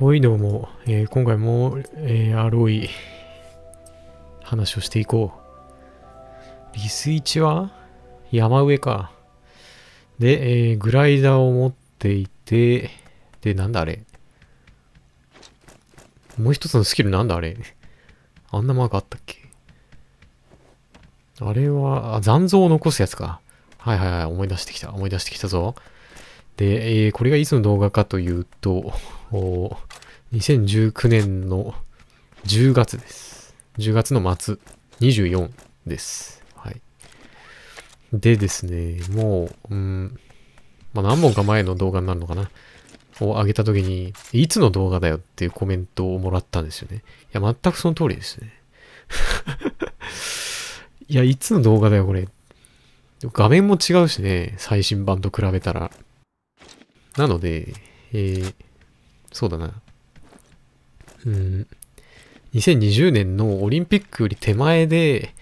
はい、どうも。えー、今回も、えー、アロイ、話をしていこう。リスイチは山上か。で、えー、グライダーを持っていて、で、なんだあれもう一つのスキルなんだあれあんなマークあったっけあれは、あ、残像を残すやつか。はいはいはい、思い出してきた、思い出してきたぞ。で、えー、これがいつの動画かというと、2019年の10月です。10月の末、24です。はい。でですね、もう、うん、まあ、何本か前の動画になるのかな。を上げた時に、いつの動画だよっていうコメントをもらったんですよね。いや、全くその通りですね。いや、いつの動画だよ、これ。画面も違うしね、最新版と比べたら。なので、えー、そうだな。うん、2020年のオリンピックより手前で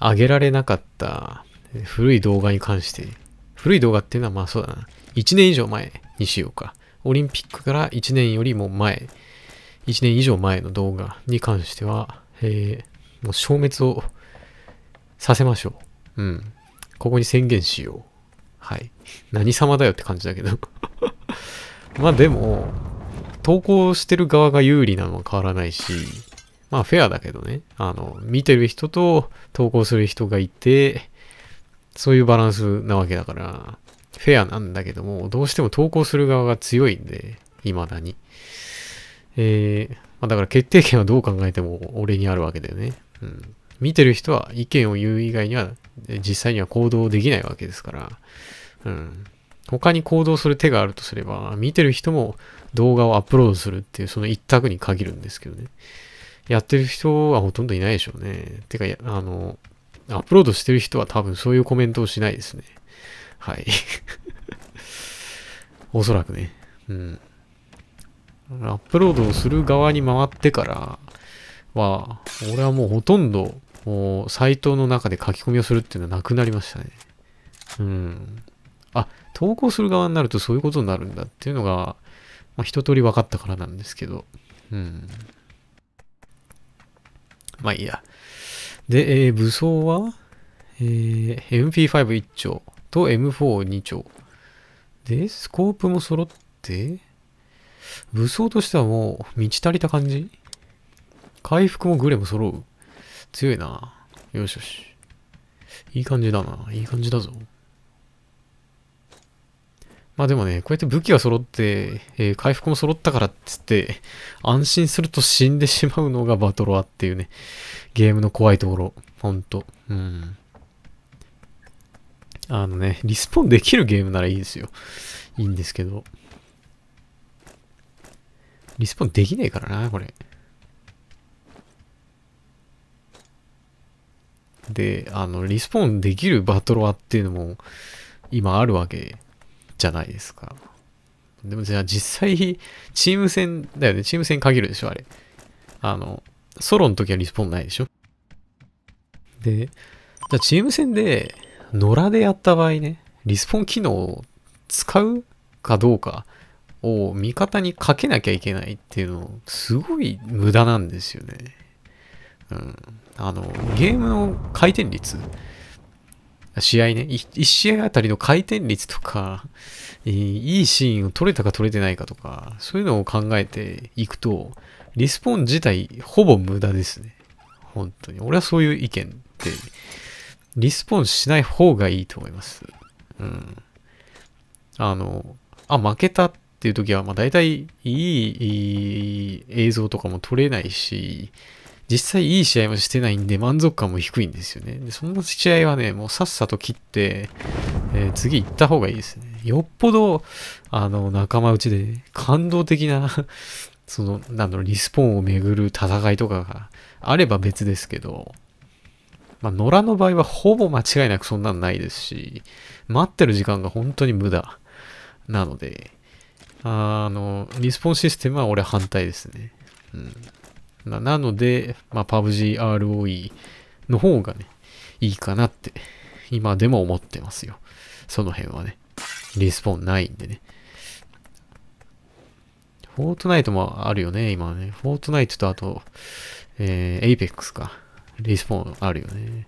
上げられなかった古い動画に関して、古い動画っていうのはまあそうだな。1年以上前にしようか。オリンピックから1年よりも前、1年以上前の動画に関しては、えー、もう消滅をさせましょう。うん。ここに宣言しよう。はい。何様だよって感じだけど まあでも、投稿してる側が有利なのは変わらないし、まあフェアだけどね。あの、見てる人と投稿する人がいて、そういうバランスなわけだから、フェアなんだけども、どうしても投稿する側が強いんで、未だに。えー、まあ、だから決定権はどう考えても俺にあるわけだよね。うん。見てる人は意見を言う以外には、実際には行動できないわけですから、うん。他に行動する手があるとすれば、見てる人も動画をアップロードするっていうその一択に限るんですけどね。やってる人はほとんどいないでしょうね。てか、あの、アップロードしてる人は多分そういうコメントをしないですね。はい。おそらくね。うん。アップロードをする側に回ってからは、俺はもうほとんどもう、サイトの中で書き込みをするっていうのはなくなりましたね。うん。あ、投稿する側になるとそういうことになるんだっていうのが、まあ、一通り分かったからなんですけど。うん。まあいいや。で、えー、武装は、えー、MP51 丁と M42 丁。で、スコープも揃って、武装としてはもう満ち足りた感じ回復もグレも揃う。強いな。よしよし。いい感じだな。いい感じだぞ。まあでもね、こうやって武器が揃って、えー、回復も揃ったからっつって、安心すると死んでしまうのがバトロアっていうね、ゲームの怖いところ。ほんと。うん。あのね、リスポンできるゲームならいいですよ。いいんですけど。リスポンできねえからな、これ。で、あの、リスポーンできるバトロワっていうのも今あるわけじゃないですか。でもじゃあ実際、チーム戦だよね。チーム戦限るでしょ、あれ。あの、ソロの時はリスポーンないでしょ。で、じゃあチーム戦で、野良でやった場合ね、リスポーン機能を使うかどうかを味方にかけなきゃいけないっていうの、すごい無駄なんですよね。うん。あの、ゲームの回転率試合ね1、試合あたりの回転率とか、いいシーンを取れたか取れてないかとか、そういうのを考えていくと、リスポーン自体ほぼ無駄ですね。本当に。俺はそういう意見で、リスポーンしない方がいいと思います。うん。あの、あ、負けたっていう時は、まあ大体いいいい映像とかも撮れないし、実際いい試合もしてないんで満足感も低いんですよね。でその試合はね、もうさっさと切って、えー、次行った方がいいですね。よっぽど、あの、仲間内で感動的な その、なんだろう、リスポーンをめぐる戦いとかがあれば別ですけど、まあ、野良の場合はほぼ間違いなくそんなのないですし、待ってる時間が本当に無駄なので、あの、リスポーンシステムは俺反対ですね。うん。ななので、まあ、PUBG ROE の方がね、いいかなって、今でも思ってますよ。その辺はね。リスポーンないんでね。フォートナイトもあるよね、今ね。フォートナイトとあと、えー、エイペックスか。リスポーンあるよね。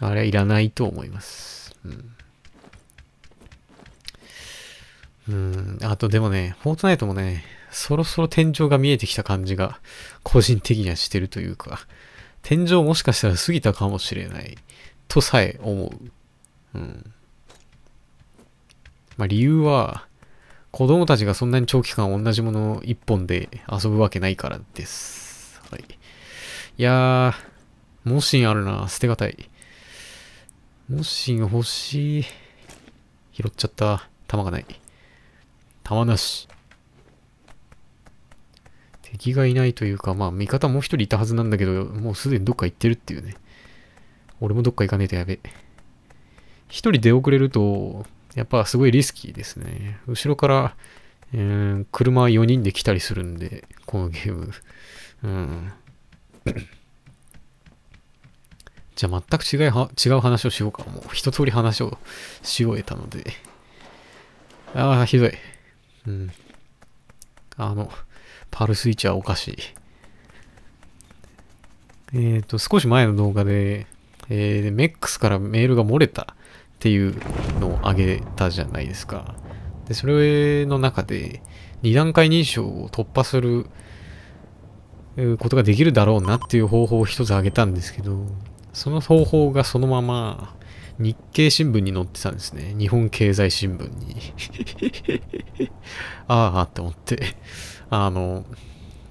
あれはいらないと思います。うん。うん、あとでもね、フォートナイトもね、そろそろ天井が見えてきた感じが、個人的にはしてるというか、天井もしかしたら過ぎたかもしれない、とさえ思う。うん。まあ理由は、子供たちがそんなに長期間同じもの一本で遊ぶわけないからです。はい。いやー、もしんあるな、捨てがたい。もしん欲しい。拾っちゃった。弾がない。弾なし。敵がいないというか、まあ味方もう一人いたはずなんだけど、もうすでにどっか行ってるっていうね。俺もどっか行かねえとやべえ。一人出遅れると、やっぱすごいリスキーですね。後ろから、うー、車4人で来たりするんで、このゲーム。うん。じゃあ全く違いは違う話をしようか。もう一通り話をし終えたので。ああ、ひどい。うん。あの、パルスイッチはおかしい。えっ、ー、と、少し前の動画で、えー、メックスからメールが漏れたっていうのをあげたじゃないですか。で、それの中で、2段階認証を突破することができるだろうなっていう方法を一つ挙げたんですけど、その方法がそのまま日経新聞に載ってたんですね。日本経済新聞に ああって思ってあの、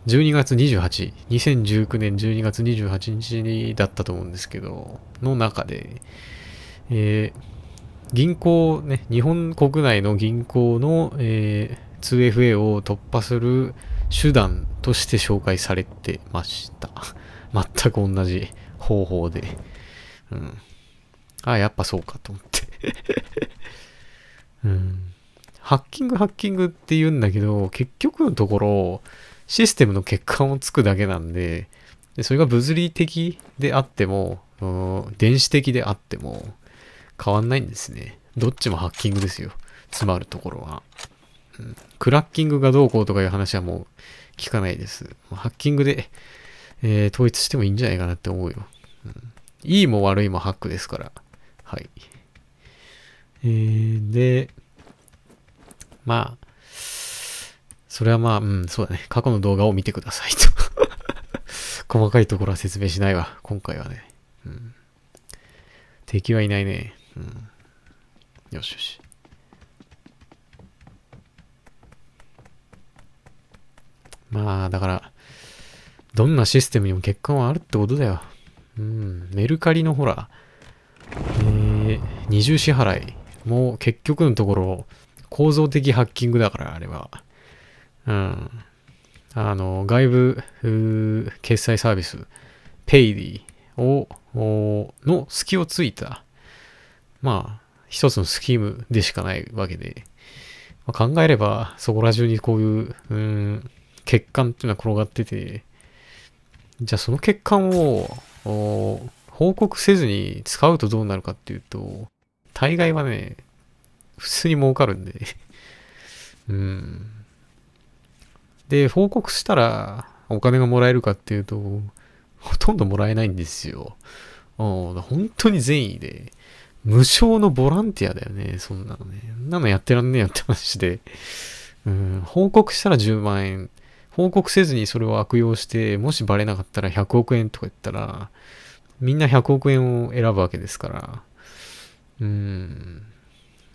12月28、2019年12月28日にだったと思うんですけど、の中で、えー、銀行ね、日本国内の銀行の、えー、2FA を突破する手段として紹介されてました。全く同じ方法で。うん。ああ、やっぱそうかと思って うん。ハッキングハッキングって言うんだけど、結局のところ、システムの欠陥をつくだけなんで、でそれが物理的であっても、電子的であっても、変わんないんですね。どっちもハッキングですよ。詰まるところは。うん、クラッキングがどうこうとかいう話はもう聞かないです。ハッキングで、えー、統一してもいいんじゃないかなって思うよ。うん、いいも悪いもハックですから。はい。えー、で、まあ、それはまあ、うん、そうだね。過去の動画を見てくださいと 細かいところは説明しないわ。今回はね。うん、敵はいないね。うん、よしよし。まあ、だから、どんなシステムにも欠陥はあるってことだよ。うん、メルカリのほら、二重支払い。もう結局のところ、構造的ハッキングだから、あれは。うん。あの、外部決済サービス、ペイディを、の隙をついた、まあ、一つのスキームでしかないわけで、まあ、考えれば、そこら中にこういう、うん、欠陥っていうのは転がってて、じゃあその欠陥を、報告せずに使うとどうなるかっていうと、大概はね、普通に儲かるんで うん。で、報告したらお金がもらえるかっていうと、ほとんどもらえないんですよ。本当に善意で、無償のボランティアだよね、そんなのね。なのやってらんねえって話で。うん、報告したら10万円。報告せずにそれを悪用して、もしバレなかったら100億円とか言ったら、みんな100億円を選ぶわけですから。うん、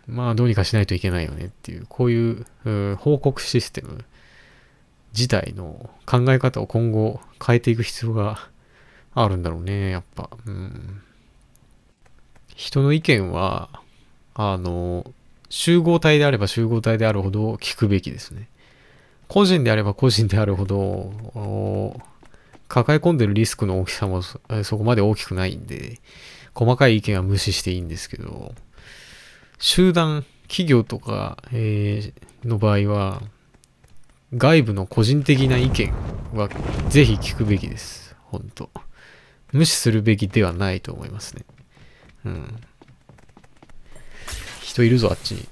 まあどうにかしないといけないよねっていう、こういう報告システム自体の考え方を今後変えていく必要があるんだろうね、やっぱ。うん、人の意見は、あの、集合体であれば集合体であるほど聞くべきですね。個人であれば個人であるほど、抱え込んでるリスクの大きさもそこまで大きくないんで、細かい意見は無視していいんですけど、集団、企業とか、えー、の場合は、外部の個人的な意見はぜひ聞くべきです。本当無視するべきではないと思いますね。うん。人いるぞ、あっちに。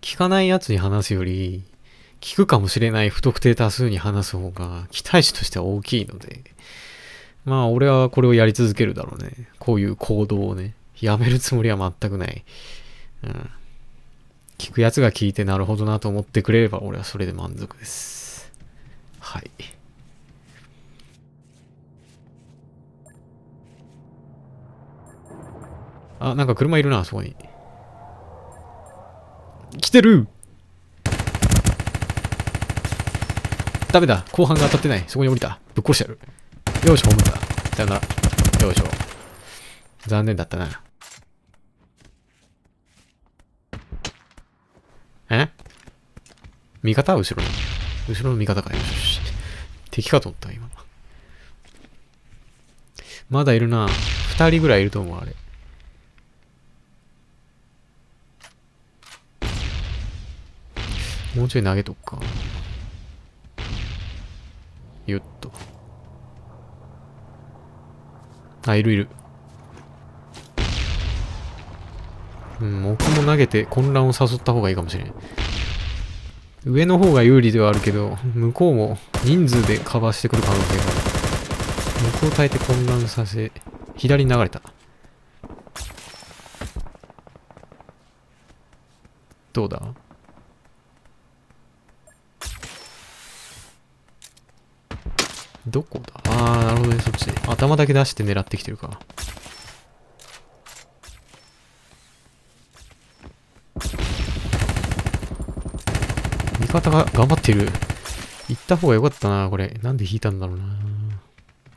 聞かない奴に話すより、聞くかもしれない不特定多数に話す方が期待値としては大きいので、まあ俺はこれをやり続けるだろうね。こういう行動をね。やめるつもりは全くない。うん。聞くやつが聞いてなるほどなと思ってくれれば俺はそれで満足です。はい。あ、なんか車いるな、そこに。来てるダメだ後半が当たってない。そこに降りた。ぶっ殺してやる。よいしょ、思った。さよなら。よいしょ。残念だったな。え味方後ろの。後ろの味方かよ。敵かと思った、今。まだいるな。二人ぐらいいると思う、あれ。もうちょい投げとくか。よっと。あ、いるいる。うん、僕も投げて混乱を誘った方がいいかもしれん。上の方が有利ではあるけど、向こうも人数でカバーしてくる可能性がある。向こう耐えて混乱させ、左に流れた。どうだどこだあなるほどね、そっち。頭だけ出して狙ってきてるか。味方が頑張ってる。行った方が良かったな、これ。なんで引いたんだろうな。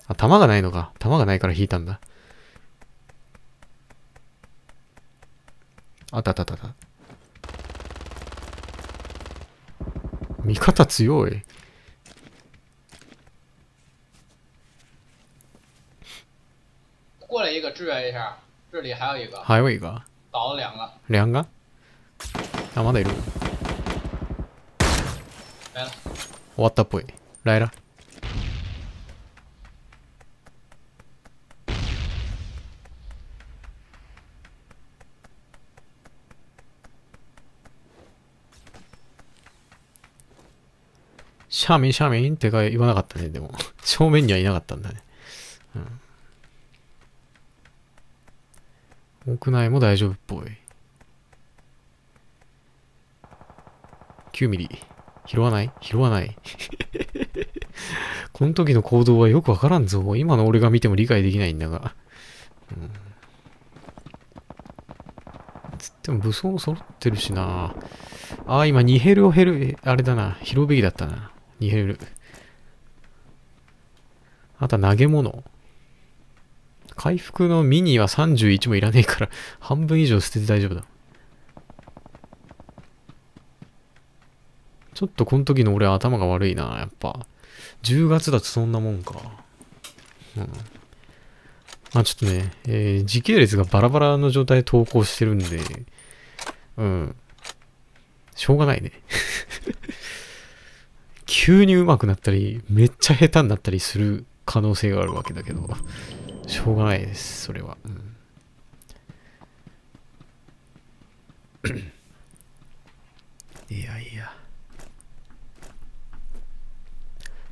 あ、弾がないのか。弾がないから引いたんだ。あたたたた。味方強い。支援一下。这里还有一个，还有一个，倒了两个，两个，让我逮住。来了，我的背来了。シャーミン、シャーミンってか言わなかったね、でも。正面にはいなかったんだね。うん。屋内も大丈夫っぽい。9ミリ。拾わない拾わない。この時の行動はよくわからんぞ。今の俺が見ても理解できないんだが。うん。つっても武装も揃ってるしな。ああ、今2ヘルを減る、あれだな。拾うべきだったな。2ヘル。あとは投げ物。回復のミニは31もいらねえから 半分以上捨てて大丈夫だ。ちょっとこの時の俺は頭が悪いな、やっぱ。10月だとそんなもんか。うん。まあちょっとね、えー、時系列がバラバラの状態で投稿してるんで、うん。しょうがないね 急に上手くなったり、めっちゃ下手になったりする可能性があるわけだけど。しょうがないです、それは。うんいやいや。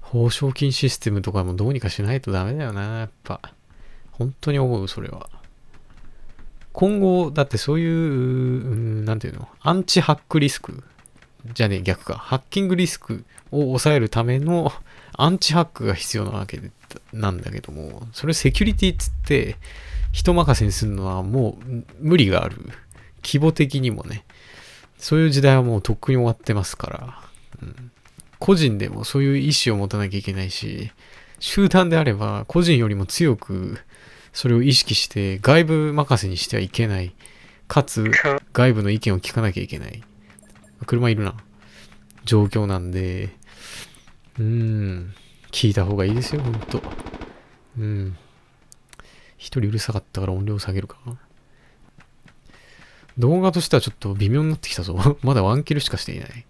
報奨金システムとかもどうにかしないとダメだよな、やっぱ。本当に思う、それは。今後、だってそういう、うん、なんていうの、アンチハックリスクじゃねえ、逆か。ハッキングリスクを抑えるためのアンチハックが必要なわけでなんだけども、それセキュリティっつって人任せにするのはもう無理がある。規模的にもね。そういう時代はもうとっくに終わってますから。うん、個人でもそういう意思を持たなきゃいけないし、集団であれば個人よりも強くそれを意識して外部任せにしてはいけない。かつ外部の意見を聞かなきゃいけない。車いるな。状況なんで、うーん。聞いた方がいいですよ、ほんと。うん。一人うるさかったから音量下げるか。動画としてはちょっと微妙になってきたぞ。まだ1キルしかしていない。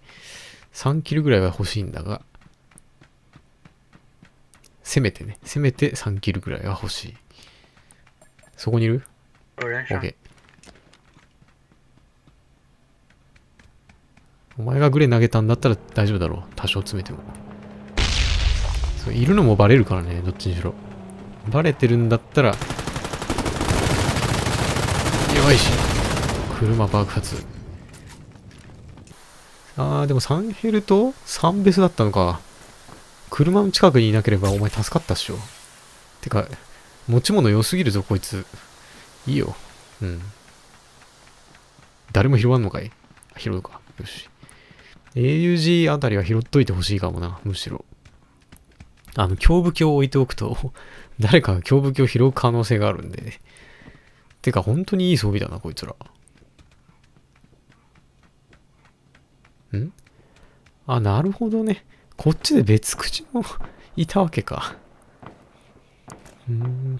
3キルぐらいは欲しいんだが、せめてね、せめて3キルぐらいは欲しい。そこにいる ?OK。お前がグレ投げたんだったら大丈夫だろう。多少詰めても。そういるのもバレるからねどっちにしろバレてるんだったらよいし車爆発あーでも3ヘルと3ベスだったのか車の近くにいなければお前助かったっしょてか持ち物良すぎるぞこいついいようん誰も拾わんのかい拾うかよし AUG あたりは拾っといてほしいかもなむしろあの、胸部鏡を置いておくと、誰かが胸部鏡を拾う可能性があるんで、てか、本当にいい装備だな、こいつら。んあ、なるほどね。こっちで別口もいたわけか。うん。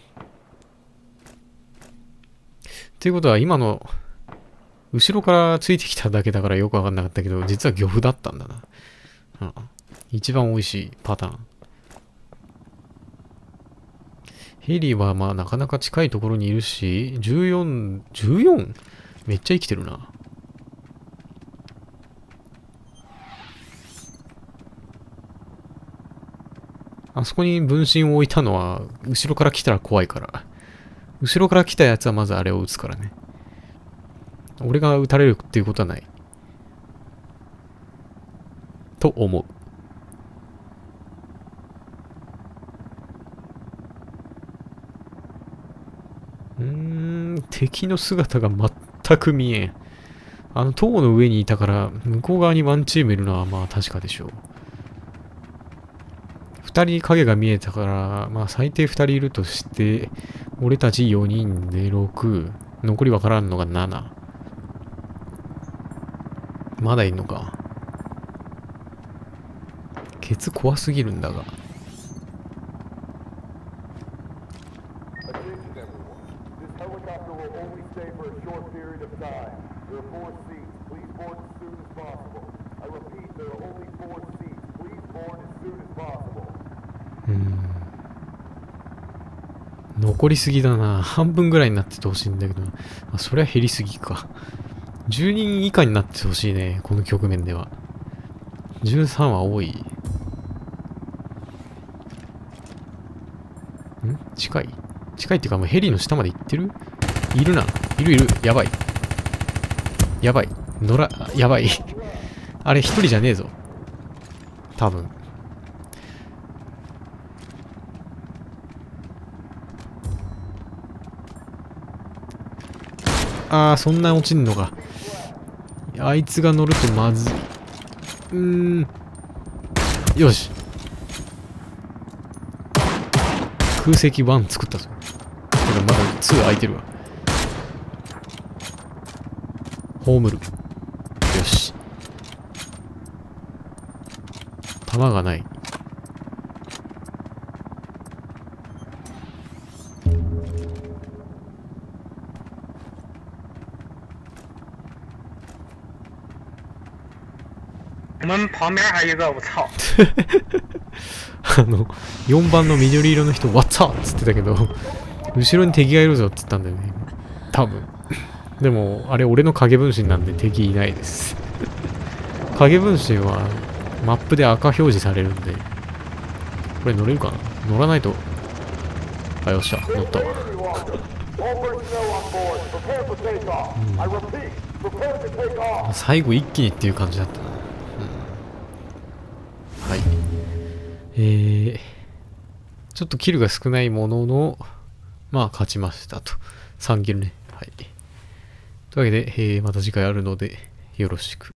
っていうことは、今の、後ろからついてきただけだからよくわかんなかったけど、実は漁夫だったんだな。うん。一番美味しいパターン。ヘリはまあなかなか近いところにいるし、14、14? めっちゃ生きてるな。あそこに分身を置いたのは、後ろから来たら怖いから。後ろから来たやつはまずあれを撃つからね。俺が撃たれるっていうことはない。と思う。敵の姿が全く見えん。あの塔の上にいたから、向こう側にワンチームいるのはまあ確かでしょう。2人影が見えたから、まあ最低2人いるとして、俺たち4人で6、残りわからんのが7。まだいんのか。ケツ怖すぎるんだが。りすぎだな。半分ぐらいになっててほしいんだけど、まあ、そりゃ減りすぎか。10人以下になってほしいね、この局面では。13は多い。ん近い近いっていうかもうヘリの下まで行ってるいるな。いるいる。やばい。やばい。野良、やばい。あれ、一人じゃねえぞ。多分。あそんな落ちんのか。あいつが乗るとまずい。うーん。よし。空席1作ったぞ。だからまだ2空いてるわ。ホームル。よし。弾がない。旁边还一个，我操！あの、4番の緑色の人、わっツっつってたけど、後ろに敵がいるぞっつったんだよね。多分。でも、あれ俺の影分身なんで敵いないです。影分身は、マップで赤表示されるんで、これ乗れるかな乗らないと。あ、よっしゃ、乗ったわ。うん、最後一気にっていう感じだったな。えー、ちょっとキルが少ないものの、まあ勝ちましたと。3キルね。はい。というわけで、えー、また次回あるので、よろしく。